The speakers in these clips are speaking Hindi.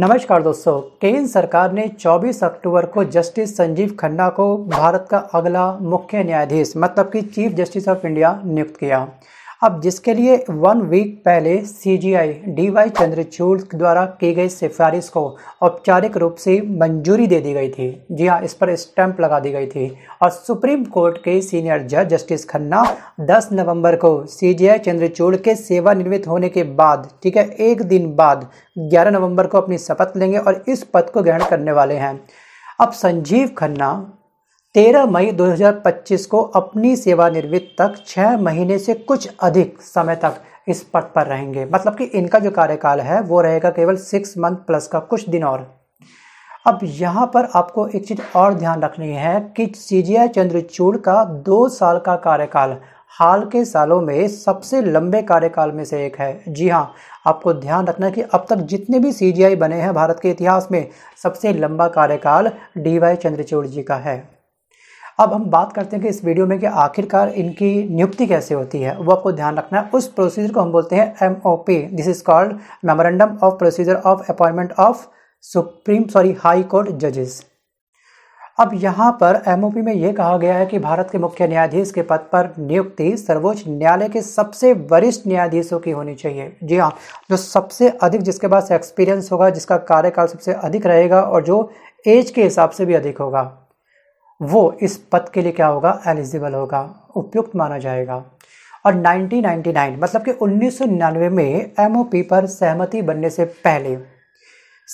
नमस्कार दोस्तों केंद्र सरकार ने 24 अक्टूबर को जस्टिस संजीव खन्ना को भारत का अगला मुख्य न्यायाधीश मतलब कि चीफ जस्टिस ऑफ इंडिया नियुक्त किया अब जिसके लिए वन वीक पहले C J I D Y Chandrachud द्वारा की गई सिफारिश को औपचारिक रूप से मंजूरी दे दी गई थी जी हाँ इस पर स्टैंप लगा दी गई थी और सुप्रीम कोर्ट के सीनियर जज जस्टिस खन्ना 10 नवंबर को सी जी आई चंद्रचूड़ के सेवानिवृत्त होने के बाद ठीक है एक दिन बाद 11 नवंबर को अपनी शपथ लेंगे और इस पद को ग्रहण करने वाले हैं अब संजीव खन्ना तेरह मई 2025 को अपनी सेवानिवृत्त तक छः महीने से कुछ अधिक समय तक इस पद पर रहेंगे मतलब कि इनका जो कार्यकाल है वो रहेगा केवल सिक्स मंथ प्लस का कुछ दिन और अब यहाँ पर आपको एक चीज़ और ध्यान रखनी है कि सी जी आई चंद्रचूड़ का दो साल का कार्यकाल हाल के सालों में सबसे लंबे कार्यकाल में से एक है जी हाँ आपको ध्यान रखना है कि अब तक जितने भी सी बने हैं भारत के इतिहास में सबसे लंबा कार्यकाल डी वाई चंद्रचूड़ जी का है अब हम बात करते हैं कि इस वीडियो में कि आखिरकार इनकी नियुक्ति कैसे होती है वो आपको ध्यान रखना है उस प्रोसीजर को हम बोलते हैं M O P this is called memorandum of procedure of appointment of supreme sorry high court जजेस अब यहाँ पर एम में यह कहा गया है कि भारत के मुख्य न्यायाधीश के पद पर नियुक्ति सर्वोच्च न्यायालय के सबसे वरिष्ठ न्यायाधीशों की होनी चाहिए जी हाँ जो सबसे अधिक जिसके पास एक्सपीरियंस होगा जिसका कार्यकाल सबसे अधिक रहेगा और जो एज के हिसाब से भी अधिक होगा वो इस पद के लिए क्या होगा एलिजिबल होगा उपयुक्त माना जाएगा और 1999 मतलब कि 1999 में एम पर सहमति बनने से पहले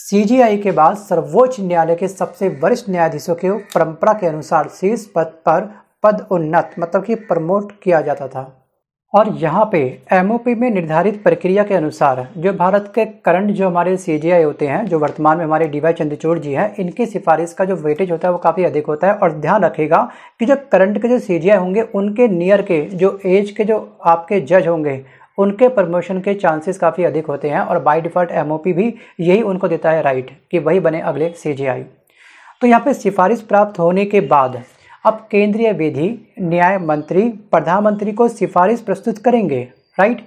सी के बाद सर्वोच्च न्यायालय के सबसे वरिष्ठ न्यायाधीशों के परंपरा के अनुसार शीर्ष पद पर पद उन्नत मतलब कि प्रमोट किया जाता था और यहाँ पे एम में निर्धारित प्रक्रिया के अनुसार जो भारत के करंट जो हमारे सी होते हैं जो वर्तमान में हमारे डी वाई चंद्रचूड़ जी हैं इनकी सिफारिश का जो वेटेज होता है वो काफ़ी अधिक होता है और ध्यान रखेगा कि जो करंट के जो सी होंगे उनके नियर के जो एज के जो आपके जज होंगे उनके प्रमोशन के चांसेस काफ़ी अधिक होते हैं और बाई डिफ़ॉल्ट एम भी यही उनको देता है राइट कि वही बने अगले सी तो यहाँ पर सिफारिश प्राप्त होने के बाद अब केंद्रीय विधि न्याय मंत्री प्रधानमंत्री को सिफारिश प्रस्तुत करेंगे राइट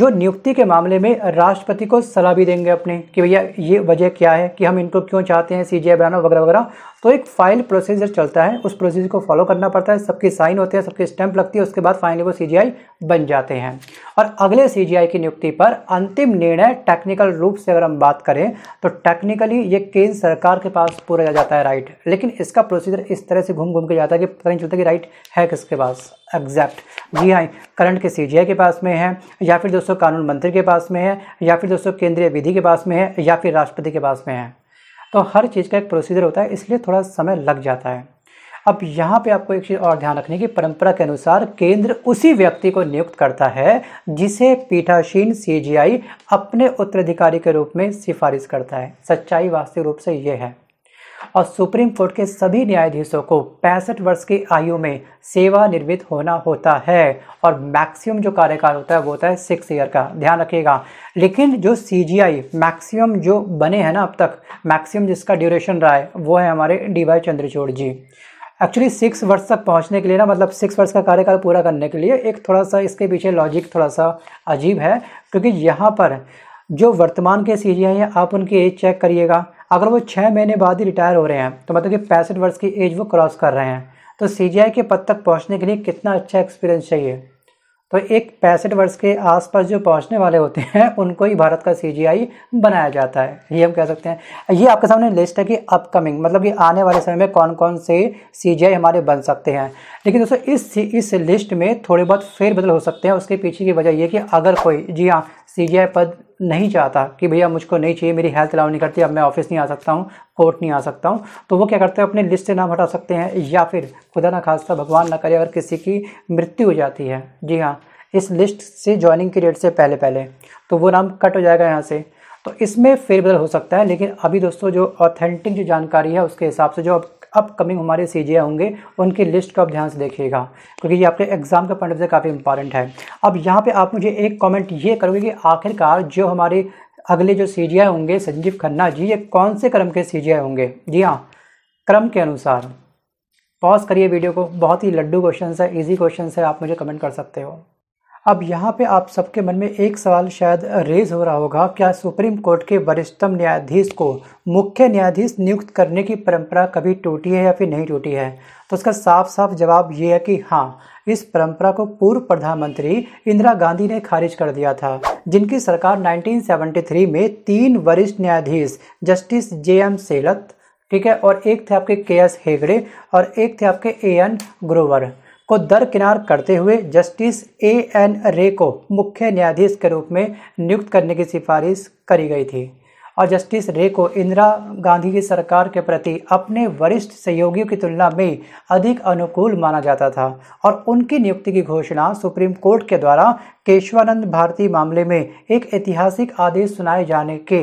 जो नियुक्ति के मामले में राष्ट्रपति को सलाह भी देंगे अपने कि भैया ये वजह क्या है कि हम इनको क्यों चाहते हैं सी जी बनाना वगैरह वगैरह तो एक फाइल प्रोसीजर चलता है उस प्रोसीजर को फॉलो करना पड़ता है सबके साइन होते हैं सबके स्टैंप लगती है उसके बाद फाइनली वो सी बन जाते हैं और अगले सी की नियुक्ति पर अंतिम निर्णय टेक्निकल रूप से अगर हम बात करें तो टेक्निकली ये केंद्र सरकार के पास पूरा जा जाता है राइट लेकिन इसका प्रोसीजर इस तरह से घूम घूम के जाता है कि पता नहीं चलता कि राइट है किसके पास एग्जैक्ट जी हाँ करंट के सी के पास में है या फिर दोस्तों कानून मंत्री के पास में है या फिर दोस्तों केंद्रीय विधि के पास में है या फिर राष्ट्रपति के पास में है तो हर चीज़ का एक प्रोसीजर होता है इसलिए थोड़ा समय लग जाता है अब यहाँ पे आपको एक चीज़ और ध्यान रखने की परंपरा के अनुसार केंद्र उसी व्यक्ति को नियुक्त करता है जिसे पीठासीन सीजीआई अपने उत्तराधिकारी के रूप में सिफारिश करता है सच्चाई वास्तविक रूप से यह है और सुप्रीम कोर्ट के सभी न्यायाधीशों को पैंसठ वर्ष की आयु में सेवानिर्मित होना होता है और मैक्सिमम जो कार्यकाल होता है वो होता है सिक्स ईयर का ध्यान रखिएगा लेकिन जो सी जी आई मैक्सिमम जो बने हैं ना अब तक मैक्सिमम जिसका ड्यूरेशन रहा है वो है हमारे D Y Chandrachud ji actually six वर्ष तक पहुंचने के लिए ना मतलब सिक्स वर्ष का कार्यकाल पूरा करने के लिए एक थोड़ा सा इसके पीछे लॉजिक थोड़ा सा अजीब है क्योंकि यहाँ पर जो वर्तमान के सी हैं आप उनकी एज चेक करिएगा अगर वो छः महीने बाद ही रिटायर हो रहे हैं तो मतलब कि पैंसठ वर्ष की एज वो क्रॉस कर रहे हैं तो सी के पद तक पहुँचने के लिए कितना अच्छा एक्सपीरियंस चाहिए तो एक पैंसठ वर्ष के आसपास जो पहुंचने वाले होते हैं उनको ही भारत का सी बनाया जाता है ये हम कह सकते हैं ये आपके सामने लिस्ट है कि अपकमिंग मतलब कि आने वाले समय में कौन कौन से सी हमारे बन सकते हैं लेकिन दोस्तों इस इस लिस्ट में थोड़े बहुत फेरबदल हो सकते हैं उसके पीछे की वजह ये कि अगर कोई जी हाँ सी पद नहीं चाहता कि भैया मुझको नहीं चाहिए मेरी हेल्थ अलाउ नहीं करती अब मैं ऑफिस नहीं आ सकता हूँ कोर्ट नहीं आ सकता हूँ तो वो क्या करते हैं अपने लिस्ट से नाम हटा सकते हैं या फिर खुदा ना खासा भगवान ना करे अगर किसी की मृत्यु हो जाती है जी हाँ इस लिस्ट से ज्वाइनिंग की डेट से पहले पहले तो वो नाम कट हो जाएगा यहाँ से तो इसमें फेरबदल हो सकता है लेकिन अभी दोस्तों जो ऑथेंटिक जो जानकारी है उसके हिसाब से जो अब अपकमिंग हमारे सी जी होंगे उनकी लिस्ट को आप ध्यान से देखिएगा क्योंकि ये आपके एग्जाम का पॉइंट ऑफ व्यू काफ़ी इंपॉर्टेंट है अब यहाँ पे आप मुझे एक कमेंट ये करोगे कि आखिरकार जो हमारे अगले जो सी होंगे संजीव खन्ना जी ये कौन से क्रम के सी होंगे जी हाँ क्रम के अनुसार पॉज करिए वीडियो को बहुत ही लड्डू क्वेश्चन है इजी क्वेश्चन है आप मुझे कमेंट कर सकते हो अब यहाँ पे आप सबके मन में एक सवाल शायद रेज हो रहा होगा क्या सुप्रीम कोर्ट के वरिष्ठतम न्यायाधीश को मुख्य न्यायाधीश नियुक्त करने की परंपरा कभी टूटी है या फिर नहीं टूटी है तो उसका साफ साफ जवाब ये है कि हाँ इस परंपरा को पूर्व प्रधानमंत्री इंदिरा गांधी ने खारिज कर दिया था जिनकी सरकार 1973 में तीन वरिष्ठ न्यायाधीश जस्टिस जे एम सेलत ठीक है और एक थे आपके के एस हेगड़े और एक थे आपके ए एन ग्रोवर को दरकिनार करते हुए जस्टिस ए एन रे को मुख्य न्यायाधीश के रूप में नियुक्त करने की सिफारिश करी गई थी और जस्टिस रे को इंदिरा गांधी की सरकार के प्रति अपने वरिष्ठ सहयोगियों की तुलना में अधिक अनुकूल माना जाता था और उनकी नियुक्ति की घोषणा सुप्रीम कोर्ट के द्वारा केशवानंद भारती मामले में एक ऐतिहासिक आदेश सुनाए जाने के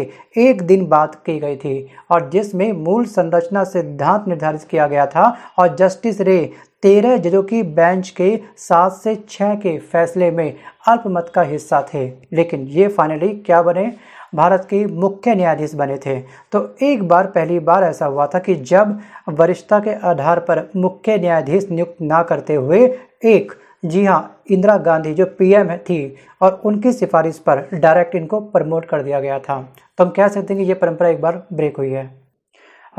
एक दिन बाद की गई थी और जिसमें मूल संरचना सिद्धांत निर्धारित किया गया था और जस्टिस रे तेरह जजों की बेंच के सात से छः के फैसले में अल्पमत का हिस्सा थे लेकिन ये फाइनली क्या बने भारत के मुख्य न्यायाधीश बने थे तो एक बार पहली बार ऐसा हुआ था कि जब वरिष्ठता के आधार पर मुख्य न्यायाधीश नियुक्त ना करते हुए एक जी हाँ इंदिरा गांधी जो पीएम थी और उनकी सिफारिश पर डायरेक्ट इनको प्रमोट कर दिया गया था तो हम कह सकते हैं कि ये परंपरा एक बार ब्रेक हुई है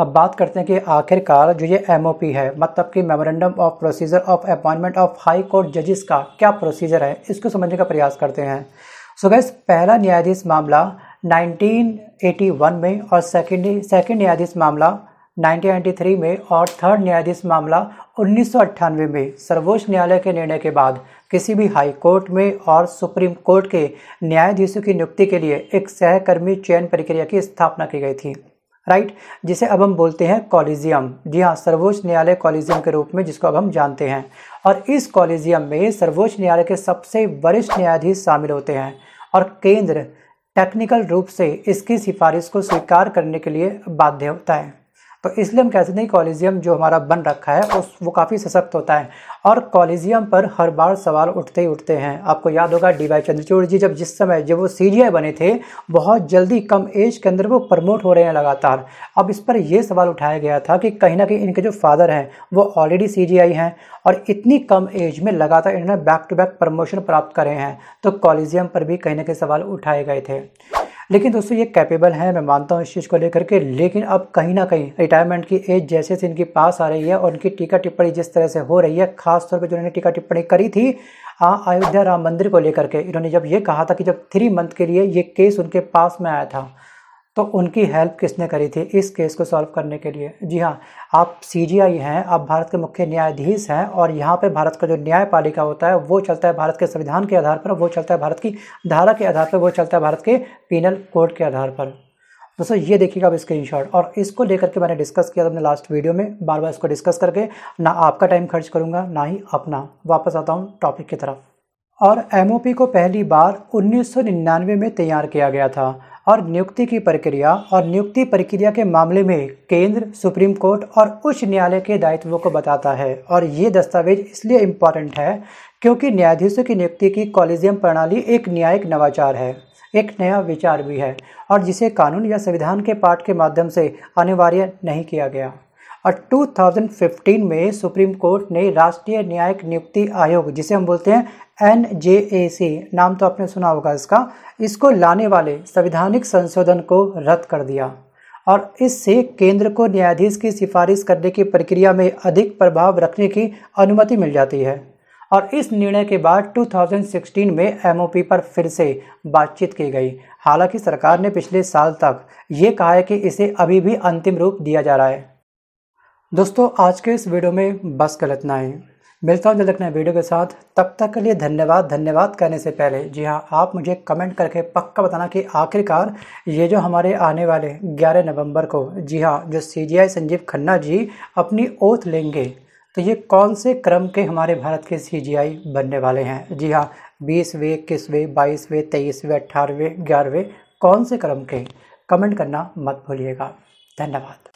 अब बात करते हैं कि आखिरकार जो ये एम है मतलब कि memorandum of procedure of appointment of high court जजेस का क्या प्रोसीजर है इसको समझने का प्रयास करते हैं सो so गैस पहला न्यायाधीश मामला 1981 में और सेकेंड सेकेंड न्यायाधीश मामला 1993 में और थर्ड न्यायाधीश मामला उन्नीस में सर्वोच्च न्यायालय के निर्णय के बाद किसी भी हाई कोर्ट में और सुप्रीम कोर्ट के न्यायाधीशों की नियुक्ति के लिए एक सहकर्मी चयन प्रक्रिया की स्थापना की गई थी राइट जिसे अब हम बोलते हैं कॉलिजियम जी हाँ सर्वोच्च न्यायालय कॉलिजियम के रूप में जिसको अब हम जानते हैं और इस कॉलिजियम में सर्वोच्च न्यायालय के सबसे वरिष्ठ न्यायाधीश शामिल होते हैं और केंद्र टेक्निकल रूप से इसकी सिफारिश को स्वीकार करने के लिए बाध्य होता है तो इसलिए हम कह सकते हैं कॉलेजियम जो हमारा बन रखा है उस वो काफ़ी सशक्त होता है और कॉलेजियम पर हर बार सवाल उठते ही उठते हैं आपको याद होगा डी वाई चंद्रचूड़ जी जब जिस समय जब वो सी बने थे बहुत जल्दी कम एज के अंदर वो प्रमोट हो रहे हैं लगातार अब इस पर यह सवाल उठाया गया था कि कहीं ना कहीं इनके जो फादर हैं वो ऑलरेडी सी हैं और इतनी कम एज में लगातार इन्होंने बैक टू बैक प्रमोशन प्राप्त करे हैं तो कॉलेजियम पर भी कहीं ना कहीं सवाल उठाए गए थे लेकिन दोस्तों ये कैपेबल हैं मैं मानता हूँ इस चीज़ को लेकर के लेकिन अब कहीं ना कहीं रिटायरमेंट की एज जैसे से इनकी पास आ रही है और इनकी टीका टिप्पणी जिस तरह से हो रही है खासतौर पर जो इन्होंने टीका टिप्पणी करी थी अयोध्या राम मंदिर को लेकर के इन्होंने जब ये कहा था कि जब थ्री मंथ के लिए ये केस उनके पास में आया था तो उनकी हेल्प किसने करी थी इस केस को सॉल्व करने के लिए जी हाँ आप सी हैं आप भारत के मुख्य न्यायाधीश हैं और यहाँ पे भारत का जो न्यायपालिका होता है वो चलता है भारत के संविधान के आधार पर वो चलता है भारत की धारा के आधार पर वो चलता है भारत के पीनल कोड के आधार पर दोस्तों ये देखिएगा आप स्क्रीन और इसको लेकर के मैंने डिस्कस किया था अपने लास्ट वीडियो में बार बार इसको डिस्कस करके ना आपका टाइम खर्च करूँगा ना ही अपना वापस आता हूँ टॉपिक की तरफ और एमओपी को पहली बार 1999 में तैयार किया गया था और नियुक्ति की प्रक्रिया और नियुक्ति प्रक्रिया के मामले में केंद्र सुप्रीम कोर्ट और उच्च न्यायालय के दायित्वों को बताता है और ये दस्तावेज इसलिए इम्पॉर्टेंट है क्योंकि न्यायाधीशों की नियुक्ति की कॉलेजियम प्रणाली एक न्यायिक नवाचार है एक नया विचार भी है और जिसे कानून या संविधान के पाठ के माध्यम से अनिवार्य नहीं किया गया और 2015 में सुप्रीम कोर्ट ने राष्ट्रीय न्यायिक नियुक्ति आयोग जिसे हम बोलते हैं एन जे ए सी नाम तो आपने सुना होगा इसका इसको लाने वाले संविधानिक संशोधन को रद्द कर दिया और इससे केंद्र को न्यायाधीश की सिफारिश करने की प्रक्रिया में अधिक प्रभाव रखने की अनुमति मिल जाती है और इस निर्णय के बाद 2016 में एम पर फिर से बातचीत की गई हालांकि सरकार ने पिछले साल तक ये कहा है कि इसे अभी भी अंतिम रूप दिया जा रहा है दोस्तों आज के इस वीडियो में बस गलत ना है मिलता हूँ जल्द अपने वीडियो के साथ तब तक के लिए धन्यवाद धन्यवाद करने से पहले जी हाँ आप मुझे कमेंट करके पक्का बताना कि आखिरकार ये जो हमारे आने वाले 11 नवंबर को जी हाँ जो सी संजीव खन्ना जी अपनी ओथ लेंगे तो ये कौन से क्रम के हमारे भारत के सी बनने वाले हैं जी हाँ बीसवें इक्कीसवें बाईसवें तेईसवें अट्ठारहवें ग्यारहवें कौन से क्रम के कमेंट करना मत भूलिएगा धन्यवाद